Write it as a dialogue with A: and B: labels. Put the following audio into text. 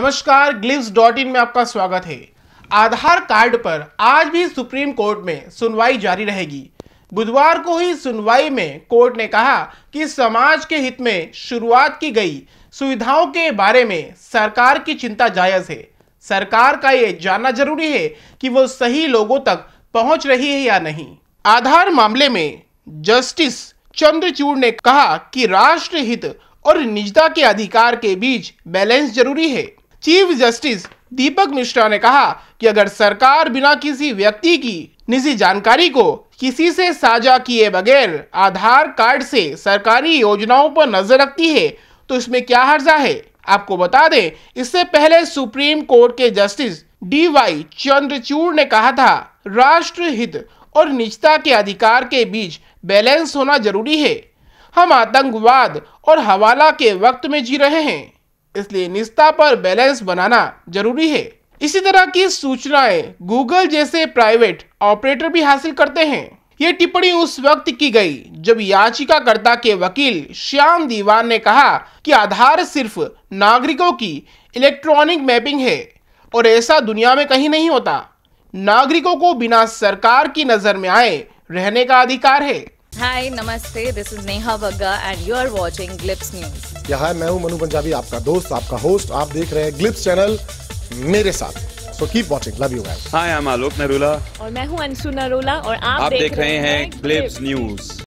A: नमस्कार ग्लिप्स dot in में आपका स्वागत है आधार कार्ड पर आज भी सुप्रीम कोर्ट में सुनवाई जारी रहेगी बुधवार को ही सुनवाई में कोर्ट ने कहा कि समाज के हित में शुरुआत की गई सुविधाओं के बारे में सरकार की चिंता जायज है सरकार का ये जानना जरूरी है कि वो सही लोगों तक पहुंच रही है या नहीं आधार मामले में जस्टिस चंद्रचूड़ ने कहा कि हित और निजता के अधिकार के बीच बैलेंस जरूरी है चीफ जस्टिस दीपक मिश्रा ने कहा कि अगर सरकार बिना किसी व्यक्ति की निजी जानकारी को किसी से साझा किए बगैर आधार कार्ड से सरकारी योजनाओं पर नजर रखती है तो इसमें क्या हर्जा है आपको बता दें इससे पहले सुप्रीम कोर्ट के जस्टिस डी वाई चंद्रचूड़ ने कहा था राष्ट्र हित और निजता के अधिकार के बीच बैलेंस होना जरूरी है हम आतंकवाद और हवाला के वक्त में जी रहे हैं इसलिए निष्ठा पर बैलेंस बनाना जरूरी है इसी तरह की सूचनाएं गूगल जैसे प्राइवेट ऑपरेटर भी हासिल करते हैं ये टिप्पणी उस वक्त की गई जब याचिकाकर्ता के वकील श्याम दीवान ने कहा कि आधार सिर्फ नागरिकों की इलेक्ट्रॉनिक मैपिंग है और ऐसा दुनिया में कहीं नहीं होता नागरिकों को बिना सरकार की नज़र में आए रहने का अधिकार है हाय नमस्ते this is Neha Vagga and you are watching Glips news या हाय मैं हूं मनु पंजाबी आपका दोस्त आपका होस्ट आप देख रहे हैं ग्लिप्स चैनल मेरे साथ so keep watching love you guys hi I am Alok Narula और मैं हूं अंशु नरूला और आप, आप देख, देख रहे हैं ग्लिप्स न्यूज